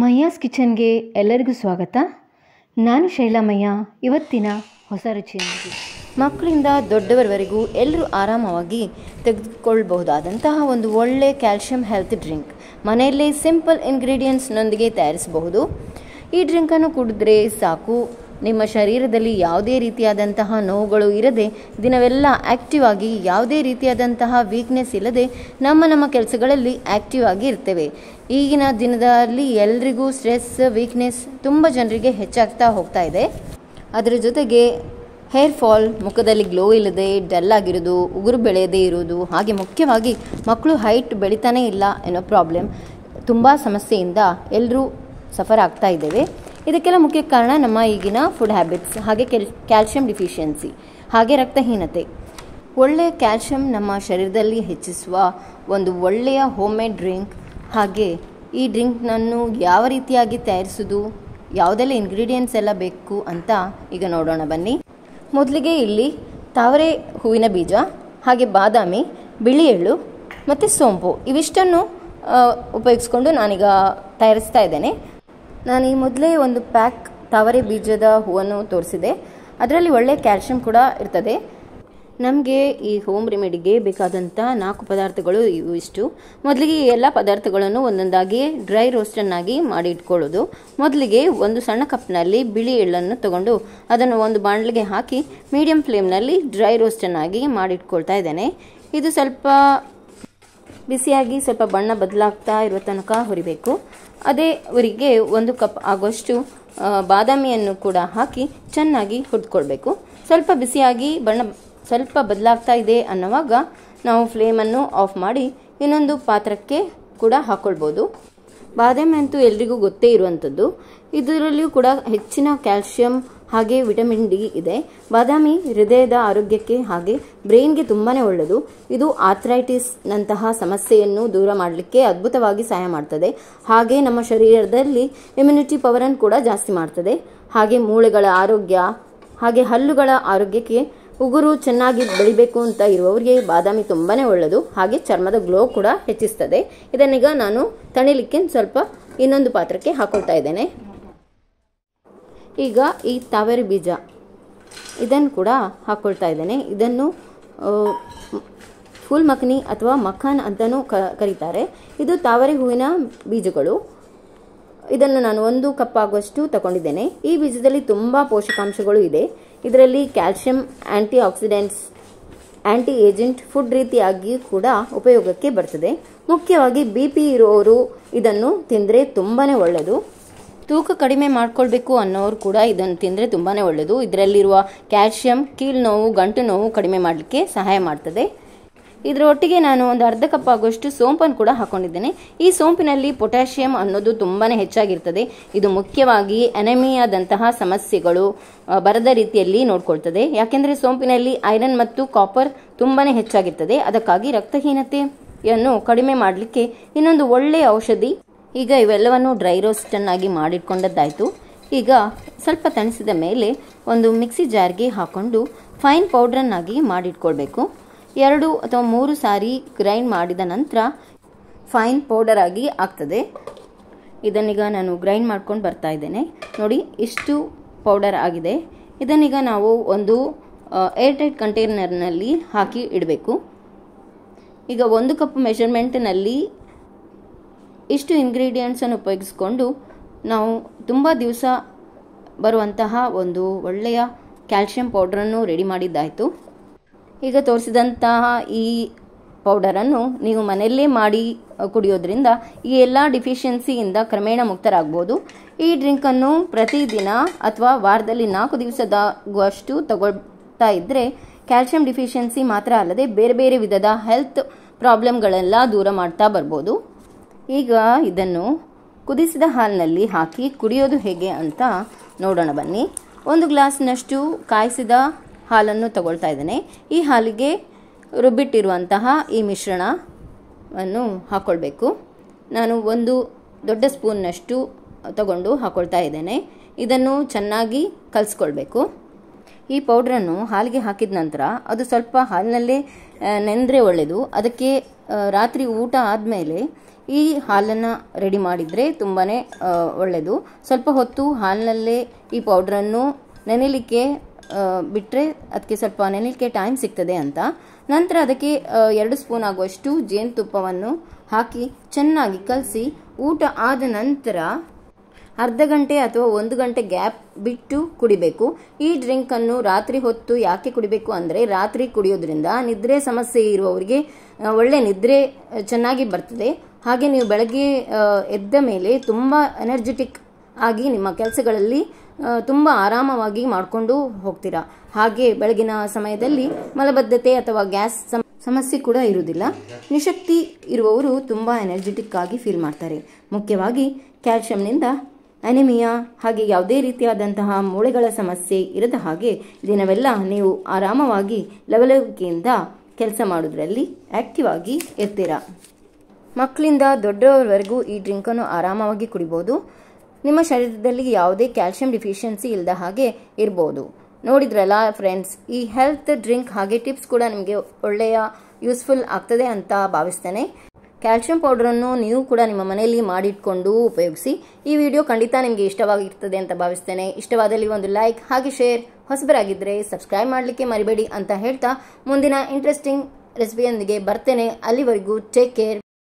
ಮಯ್ಯಾಸ್ ಕಿಚನ್ಗೆ ಎಲ್ಲರಿಗೂ ಸ್ವಾಗತ ನಾನು ಶೈಲಾಮಯ್ಯ ಇವತ್ತಿನ ಹೊಸ ರುಚಿಯಾಗಿ ಮಕ್ಕಳಿಂದ ದೊಡ್ಡವರವರೆಗೂ ಎಲ್ಲರೂ ಆರಾಮವಾಗಿ ತೆಗೆದುಕೊಳ್ಬಹುದಾದಂತಹ ಒಂದು ಒಳ್ಳೆ ಕ್ಯಾಲ್ಶಿಯಂ ಹೆಲ್ತ್ ಡ್ರಿಂಕ್ ಮನೆಯಲ್ಲೇ ಸಿಂಪಲ್ ಇಂಗ್ರೀಡಿಯೆಂಟ್ಸ್ನೊಂದಿಗೆ ತಯಾರಿಸಬಹುದು ಈ ಡ್ರಿಂಕನ್ನು ಕುಡಿದ್ರೆ ಸಾಕು ನಿಮ್ಮ ಶರೀರದಲ್ಲಿ ಯಾವುದೇ ರೀತಿಯಾದಂತಹ ನೋವುಗಳು ಇರದೆ ದಿನವೆಲ್ಲ ಆ್ಯಕ್ಟಿವ್ ಆಗಿ ಯಾವುದೇ ರೀತಿಯಾದಂತಹ ವೀಕ್ನೆಸ್ ಇಲ್ಲದೆ ನಮ್ಮ ನಮ್ಮ ಕೆಲಸಗಳಲ್ಲಿ ಆ್ಯಕ್ಟಿವ್ ಆಗಿ ಇರ್ತೇವೆ ಈಗಿನ ದಿನದಲ್ಲಿ ಎಲ್ರಿಗೂ ಸ್ಟ್ರೆಸ್ ವೀಕ್ನೆಸ್ ತುಂಬ ಜನರಿಗೆ ಹೆಚ್ಚಾಗ್ತಾ ಹೋಗ್ತಾ ಇದೆ ಅದರ ಜೊತೆಗೆ ಹೇರ್ ಫಾಲ್ ಮುಖದಲ್ಲಿ ಗ್ಲೋ ಇಲ್ಲದೆ ಡಲ್ ಆಗಿರೋದು ಉಗುರು ಬೆಳೆಯದೇ ಇರೋದು ಹಾಗೆ ಮುಖ್ಯವಾಗಿ ಮಕ್ಕಳು ಹೈಟ್ ಬೆಳಿತಾನೇ ಇಲ್ಲ ಅನ್ನೋ ಪ್ರಾಬ್ಲಮ್ ತುಂಬ ಸಮಸ್ಯೆಯಿಂದ ಎಲ್ಲರೂ ಸಫರ್ ಆಗ್ತಾ ಇದ್ದೇವೆ ಇದಕ್ಕೆಲ್ಲ ಮುಖ್ಯ ಕಾರಣ ನಮ್ಮ ಈಗಿನ ಫುಡ್ ಹ್ಯಾಬಿಟ್ಸ್ ಹಾಗೆ ಕೆಲ್ ಕ್ಯಾಲ್ಶಿಯಂ ಡಿಫಿಷಿಯನ್ಸಿ ಹಾಗೆ ರಕ್ತಹೀನತೆ ಒಳ್ಳೆಯ ಕ್ಯಾಲ್ಶಿಯಂ ನಮ್ಮ ಶರೀರದಲ್ಲಿ ಹೆಚ್ಚಿಸುವ ಒಂದು ಒಳ್ಳೆಯ ಹೋಮ್ ಮೇಡ್ ಡ್ರಿಂಕ್ ಹಾಗೆ ಈ ಡ್ರಿಂಕ್ನನ್ನು ಯಾವ ರೀತಿಯಾಗಿ ತಯಾರಿಸೋದು ಯಾವುದೆಲ್ಲ ಇಂಗ್ರೀಡಿಯೆಂಟ್ಸ್ ಎಲ್ಲ ಬೇಕು ಅಂತ ಈಗ ನೋಡೋಣ ಬನ್ನಿ ಮೊದಲಿಗೆ ಇಲ್ಲಿ ತಾವರೆ ಹೂವಿನ ಬೀಜ ಹಾಗೆ ಬಾದಾಮಿ ಬಿಳಿ ಎಳ್ಳು ಮತ್ತು ಸೋಂಪು ಇವಿಷ್ಟನ್ನು ಉಪಯೋಗಿಸ್ಕೊಂಡು ನಾನೀಗ ತಯಾರಿಸ್ತಾ ಇದ್ದೇನೆ ನಾನು ಈ ಮೊದಲೇ ಒಂದು ಪ್ಯಾಕ್ ತಾವರೆ ಬೀಜದ ಹೂವನ್ನು ತೋರಿಸಿದೆ ಅದರಲ್ಲಿ ಒಳ್ಳೆಯ ಕ್ಯಾಲ್ಶಿಯಂ ಕೂಡ ಇರ್ತದೆ ನಮಗೆ ಈ ಹೋಮ್ ರೆಮಿಡಿಗೆ ಬೇಕಾದಂಥ ನಾಲ್ಕು ಪದಾರ್ಥಗಳು ಇವು ಇಷ್ಟು ಮೊದಲಿಗೆ ಈ ಎಲ್ಲ ಪದಾರ್ಥಗಳನ್ನು ಒಂದೊಂದಾಗಿ ಡ್ರೈ ರೋಸ್ಟನ್ನಾಗಿ ಮಾಡಿ ಇಟ್ಕೊಳ್ಳೋದು ಮೊದಲಿಗೆ ಒಂದು ಸಣ್ಣ ಕಪ್ನಲ್ಲಿ ಬಿಳಿ ಎಳ್ಳನ್ನು ತಗೊಂಡು ಅದನ್ನು ಒಂದು ಬಾಣಲಿಗೆ ಹಾಕಿ ಮೀಡಿಯಂ ಫ್ಲೇಮ್ನಲ್ಲಿ ಡ್ರೈ ರೋಸ್ಟನ್ನಾಗಿ ಮಾಡಿಟ್ಕೊಳ್ತಾ ಇದ್ದೇನೆ ಇದು ಸ್ವಲ್ಪ ಬಿಸಿಯಾಗಿ ಸ್ವಲ್ಪ ಬಣ್ಣ ಬದಲಾಗ್ತಾ ಇರುವ ತನಕ ಹುರಿಬೇಕು ಅದೇ ಅವರಿಗೆ ಒಂದು ಕಪ್ ಆಗೋಷ್ಟು ಬಾದಾಮಿಯನ್ನು ಕೂಡ ಹಾಕಿ ಚೆನ್ನಾಗಿ ಹುಡ್ಕೊಳ್ಬೇಕು ಸ್ವಲ್ಪ ಬಿಸಿಯಾಗಿ ಬಣ್ಣ ಸ್ವಲ್ಪ ಬದಲಾಗ್ತಾ ಇದೆ ಅನ್ನೋವಾಗ ನಾವು ಫ್ಲೇಮನ್ನು ಆಫ್ ಮಾಡಿ ಇನ್ನೊಂದು ಪಾತ್ರಕ್ಕೆ ಕೂಡ ಹಾಕ್ಕೊಳ್ಬೋದು ಬಾದಾಮಿ ಅಂತೂ ಎಲ್ರಿಗೂ ಗೊತ್ತೇ ಇರುವಂಥದ್ದು ಇದರಲ್ಲಿಯೂ ಕೂಡ ಹೆಚ್ಚಿನ ಕ್ಯಾಲ್ಶಿಯಂ ಹಾಗೆ ವಿಟಮಿನ್ ಡಿ ಇದೆ ಬಾದಾಮಿ ಹೃದಯದ ಆರೋಗ್ಯಕ್ಕೆ ಹಾಗೆ ಬ್ರೈನ್ಗೆ ತುಂಬಾ ಒಳ್ಳೆಯದು ಇದು ಆಥ್ರೈಟಿಸ್ನಂತಹ ಸಮಸ್ಯೆಯನ್ನು ದೂರ ಮಾಡಲಿಕ್ಕೆ ಅದ್ಭುತವಾಗಿ ಸಹಾಯ ಮಾಡ್ತದೆ ಹಾಗೆ ನಮ್ಮ ಶರೀರದಲ್ಲಿ ಇಮ್ಯುನಿಟಿ ಪವರನ್ನು ಕೂಡ ಜಾಸ್ತಿ ಮಾಡ್ತದೆ ಹಾಗೆ ಮೂಳೆಗಳ ಆರೋಗ್ಯ ಹಾಗೆ ಹಲ್ಲುಗಳ ಆರೋಗ್ಯಕ್ಕೆ ಉಗುರು ಚೆನ್ನಾಗಿ ಬೆಳಿಬೇಕು ಅಂತ ಇರುವವರಿಗೆ ಬಾದಾಮಿ ತುಂಬಾ ಒಳ್ಳೆಯದು ಹಾಗೆ ಚರ್ಮದ ಗ್ಲೋ ಕೂಡ ಹೆಚ್ಚಿಸ್ತದೆ ಇದನ್ನೀಗ ನಾನು ತಣಿಲಿಕ್ಕೆ ಸ್ವಲ್ಪ ಇನ್ನೊಂದು ಪಾತ್ರಕ್ಕೆ ಹಾಕೊಳ್ತಾ ಇದ್ದೇನೆ ಈಗ ಈ ತಾವೇರಿ ಬೀಜ ಇದನ್ನು ಕೂಡ ಹಾಕ್ಕೊಳ್ತಾ ಇದ್ದೇನೆ ಇದನ್ನು ಫುಲ್ ಮಕ್ನಿ ಅಥವಾ ಮಖನ್ ಅಂತಲೂ ಕರೀತಾರೆ ಇದು ತಾವರೆ ಹೂವಿನ ಬೀಜಗಳು ಇದನ್ನು ನಾನು ಒಂದು ಕಪ್ ಆಗುವಷ್ಟು ತಗೊಂಡಿದ್ದೇನೆ ಈ ಬೀಜದಲ್ಲಿ ತುಂಬ ಪೋಷಕಾಂಶಗಳು ಇದೆ ಇದರಲ್ಲಿ calcium antioxidants anti agent food ರೀತಿಯಾಗಿ ಕೂಡ ಉಪಯೋಗಕ್ಕೆ ಬರ್ತದೆ ಮುಖ್ಯವಾಗಿ ಬಿ ಪಿ ಇರೋರು ಇದನ್ನು ತಿಂದರೆ ತುಂಬಾ ಒಳ್ಳೆಯದು ತೂಕ ಕಡಿಮೆ ಮಾಡ್ಕೊಳ್ಬೇಕು ಅನ್ನೋರು ಕೂಡ ಇದನ್ನು ತಿಂದರೆ ತುಂಬಾ ಒಳ್ಳೆಯದು ಇದರಲ್ಲಿರುವ ಕ್ಯಾಲ್ಶಿಯಂ ಕೀಲು ನೋವು ಗಂಟು ನೋವು ಕಡಿಮೆ ಮಾಡಲಿಕ್ಕೆ ಸಹಾಯ ಮಾಡ್ತದೆ ಇದರ ಒಟ್ಟಿಗೆ ನಾನು ಒಂದು ಅರ್ಧ ಕಪ್ ಆಗುವಷ್ಟು ಸೋಂಪನ್ನು ಕೂಡ ಹಾಕೊಂಡಿದ್ದೇನೆ ಈ ಸೋಂಪಿನಲ್ಲಿ ಪೊಟ್ಯಾಷಿಯಂ ಅನ್ನೋದು ತುಂಬಾ ಹೆಚ್ಚಾಗಿರ್ತದೆ ಇದು ಮುಖ್ಯವಾಗಿ ಅನೆಮಿಯಾದಂತಹ ಸಮಸ್ಯೆಗಳು ಬರದ ರೀತಿಯಲ್ಲಿ ನೋಡ್ಕೊಳ್ತದೆ ಯಾಕೆಂದರೆ ಸೋಂಪಿನಲ್ಲಿ ಐರನ್ ಮತ್ತು ಕಾಪರ್ ತುಂಬಾ ಹೆಚ್ಚಾಗಿರ್ತದೆ ಅದಕ್ಕಾಗಿ ರಕ್ತಹೀನತೆಯನ್ನು ಕಡಿಮೆ ಮಾಡಲಿಕ್ಕೆ ಇನ್ನೊಂದು ಒಳ್ಳೆಯ ಔಷಧಿ ಈಗ ಇವೆಲ್ಲವನ್ನು ಡ್ರೈ ರೋಸ್ಟನ್ನಾಗಿ ಮಾಡಿಟ್ಕೊಂಡದ್ದಾಯಿತು ಈಗ ಸ್ವಲ್ಪ ತಣಿಸಿದ ಮೇಲೆ ಒಂದು ಮಿಕ್ಸಿ ಜಾರ್ಗೆ ಹಾಕ್ಕೊಂಡು ಫೈನ್ ಪೌಡ್ರನ್ನಾಗಿ ಮಾಡಿಟ್ಕೊಳ್ಬೇಕು ಎರಡು ಅಥವಾ ಮೂರು ಸಾರಿ ಗ್ರೈಂಡ್ ಮಾಡಿದ ನಂತರ ಫೈನ್ ಪೌಡರ್ ಆಗಿ ಆಗ್ತದೆ ಇದನ್ನೀಗ ನಾನು ಗ್ರೈಂಡ್ ಮಾಡ್ಕೊಂಡು ಬರ್ತಾ ಇದ್ದೇನೆ ನೋಡಿ ಇಷ್ಟು ಪೌಡರ್ ಆಗಿದೆ ಇದನ್ನೀಗ ನಾವು ಒಂದು ಏರ್ ಟೈಟ್ ಕಂಟೈನರ್ನಲ್ಲಿ ಹಾಕಿ ಇಡಬೇಕು ಈಗ ಒಂದು ಕಪ್ ಮೆಷರ್ಮೆಂಟ್ನಲ್ಲಿ ಇಷ್ಟು ಇಂಗ್ರೀಡಿಯೆಂಟ್ಸನ್ನು ಉಪಯೋಗಿಸ್ಕೊಂಡು ನಾವು ತುಂಬ ದಿವಸ ಬರುವಂತಹ ಒಂದು ಒಳ್ಳೆಯ ಕ್ಯಾಲ್ಶಿಯಂ ಪೌಡ್ರನ್ನು ರೆಡಿ ಮಾಡಿದ್ದಾಯಿತು ಈಗ ತೋರಿಸಿದಂತಹ ಈ ಪೌಡರನ್ನು ನೀವು ಮನೆಯಲ್ಲೇ ಮಾಡಿ ಕುಡಿಯೋದ್ರಿಂದ ಈ ಎಲ್ಲ ಡಿಫಿಷಿಯನ್ಸಿಯಿಂದ ಕ್ರಮೇಣ ಮುಕ್ತರಾಗ್ಬೋದು ಈ ಡ್ರಿಂಕನ್ನು ಪ್ರತಿದಿನ ಅಥವಾ ವಾರದಲ್ಲಿ ನಾಲ್ಕು ದಿವಸದಾಗುವಷ್ಟು ತಗೊಳ್ತಾ ಇದ್ದರೆ ಕ್ಯಾಲ್ಶಿಯಂ ಡಿಫಿಷಿಯನ್ಸಿ ಮಾತ್ರ ಅಲ್ಲದೆ ಬೇರೆ ಬೇರೆ ವಿಧದ ಹೆಲ್ತ್ ಪ್ರಾಬ್ಲಮ್ಗಳೆಲ್ಲ ದೂರ ಮಾಡ್ತಾ ಬರ್ಬೋದು ಈಗ ಇದನ್ನು ಕುದಿಸಿದ ಹಾಲಿನಲ್ಲಿ ಹಾಕಿ ಕುಡಿಯೋದು ಹೇಗೆ ಅಂತ ನೋಡೋಣ ಬನ್ನಿ ಒಂದು ಗ್ಲಾಸ್ನಷ್ಟು ಕಾಯಿಸಿದ ಹಾಲನ್ನು ತಗೊಳ್ತಾ ಇದ್ದೇನೆ ಈ ಹಾಲಿಗೆ ರುಬ್ಬಿಟ್ಟಿರುವಂತಹ ಈ ಮಿಶ್ರಣವನ್ನು ಹಾಕ್ಕೊಳ್ಬೇಕು ನಾನು ಒಂದು ದೊಡ್ಡ ಸ್ಪೂನ್ನಷ್ಟು ತಗೊಂಡು ಹಾಕ್ಕೊಳ್ತಾ ಇದ್ದೇನೆ ಇದನ್ನು ಚೆನ್ನಾಗಿ ಕಲಿಸ್ಕೊಳ್ಬೇಕು ಈ ಪೌಡ್ರನ್ನು ಹಾಲಿಗೆ ಹಾಕಿದ ನಂತರ ಅದು ಸ್ವಲ್ಪ ಹಾಲಿನಲ್ಲೇ ನೆಂದರೆ ಒಳ್ಳೆಯದು ಅದಕ್ಕೆ ರಾತ್ರಿ ಊಟ ಆದಮೇಲೆ ಈ ಹಾಲನ್ನು ರೆಡಿ ಮಾಡಿದರೆ ತುಂಬಾ ಒಳ್ಳೆಯದು ಸ್ವಲ್ಪ ಹೊತ್ತು ಹಾಲಿನಲ್ಲೇ ಈ ಪೌಡ್ರನ್ನು ನೆನೆಲಿಕ್ಕೆ ಬಿಟ್ಟರೆ ಅದಕ್ಕೆ ಸ್ವಲ್ಪ ನೆನೆಲಿಕ್ಕೆ ಟೈಮ್ ಸಿಗ್ತದೆ ಅಂತ ನಂತರ ಅದಕ್ಕೆ ಎರಡು ಸ್ಪೂನ್ ಆಗುವಷ್ಟು ಜೇನುತುಪ್ಪವನ್ನು ಹಾಕಿ ಚೆನ್ನಾಗಿ ಕಲಸಿ ಊಟ ಆದ ನಂತರ ಅರ್ಧ ಗಂಟೆ ಅಥವಾ ಒಂದು ಗಂಟೆ ಗ್ಯಾಪ್ ಬಿಟ್ಟು ಕುಡಿಬೇಕು ಈ ಡ್ರಿಂಕನ್ನು ರಾತ್ರಿ ಹೊತ್ತು ಯಾಕೆ ಕುಡಿಬೇಕು ಅಂದರೆ ರಾತ್ರಿ ಕುಡಿಯೋದ್ರಿಂದ ನಿದ್ರೆ ಸಮಸ್ಯೆ ಇರುವವರಿಗೆ ಒಳ್ಳೆ ನಿದ್ರೆ ಚೆನ್ನಾಗಿ ಬರ್ತದೆ ಹಾಗೆ ನೀವು ಬೆಳಗ್ಗೆ ಎದ್ದ ಮೇಲೆ ತುಂಬ ಎನರ್ಜೆಟಿಕ್ ಆಗಿ ನಿಮ್ಮ ಕೆಲಸಗಳಲ್ಲಿ ತುಂಬ ಆರಾಮವಾಗಿ ಮಾಡಿಕೊಂಡು ಹೋಗ್ತೀರಾ ಹಾಗೆ ಬೆಳಗಿನ ಸಮಯದಲ್ಲಿ ಮಲಬದ್ಧತೆ ಅಥವಾ ಗ್ಯಾಸ್ ಸಮಸ್ಯೆ ಕೂಡ ಇರುವುದಿಲ್ಲ ನಿಶಕ್ತಿ ಇರುವವರು ತುಂಬ ಎನರ್ಜೆಟಿಕ್ ಆಗಿ ಫೀಲ್ ಮಾಡ್ತಾರೆ ಮುಖ್ಯವಾಗಿ ಕ್ಯಾಲ್ಶಿಯಂನಿಂದ ಅನಿಮಿಯಾ ಹಾಗೆ ಯಾವುದೇ ರೀತಿಯಾದಂತಹ ಮೂಳೆಗಳ ಸಮಸ್ಯೆ ಇರದ ಹಾಗೆ ದಿನವೆಲ್ಲ ನೀವು ಆರಾಮವಾಗಿ ಲವಲವಿಕೆಯಿಂದ ಕೆಲಸ ಮಾಡೋದ್ರಲ್ಲಿ ಆಕ್ಟಿವ್ ಆಗಿ ಇರ್ತೀರ ಮಕ್ಕಳಿಂದ ದೊಡ್ಡವರವರೆಗೂ ಈ ಡ್ರಿಂಕನ್ನು ಆರಾಮವಾಗಿ ಕುಡಿಬೋದು ನಿಮ್ಮ ಶರೀರದಲ್ಲಿ ಯಾವುದೇ ಕ್ಯಾಲ್ಸಿಯಂ ಡಿಫಿಷಿಯನ್ಸಿ ಇಲ್ಲದ ಹಾಗೆ ಇರ್ಬೋದು ನೋಡಿದ್ರಲ್ಲ ಫ್ರೆಂಡ್ಸ್ ಈ ಹೆಲ್ತ್ ಡ್ರಿಂಕ್ ಹಾಗೆ ಟಿಪ್ಸ್ ಕೂಡ ನಿಮಗೆ ಒಳ್ಳೆಯ ಯೂಸ್ಫುಲ್ ಆಗ್ತದೆ ಅಂತ ಭಾವಿಸ್ತೇನೆ ಕ್ಯಾಲ್ಶಿಯಂ ಪೌಡರನ್ನು ನೀವು ಕೂಡ ನಿಮ್ಮ ಮನೆಯಲ್ಲಿ ಮಾಡಿಟ್ಕೊಂಡು ಉಪಯೋಗಿಸಿ ಈ ವಿಡಿಯೋ ಖಂಡಿತ ನಿಮಗೆ ಇಷ್ಟವಾಗಿರ್ತದೆ ಅಂತ ಭಾವಿಸ್ತೇನೆ ಇಷ್ಟವಾದಲ್ಲಿ ಒಂದು ಲೈಕ್ ಹಾಗೆ ಶೇರ್ ಹೊಸಬರಾಗಿದ್ದರೆ ಸಬ್ಸ್ಕ್ರೈಬ್ ಮಾಡಲಿಕ್ಕೆ ಮರಿಬೇಡಿ ಅಂತ ಹೇಳ್ತಾ ಮುಂದಿನ ಇಂಟ್ರೆಸ್ಟಿಂಗ್ ರೆಸಿಪಿಯೊಂದಿಗೆ ಬರ್ತೇನೆ ಅಲ್ಲಿವರೆಗೂ ಟೇಕ್ ಕೇರ್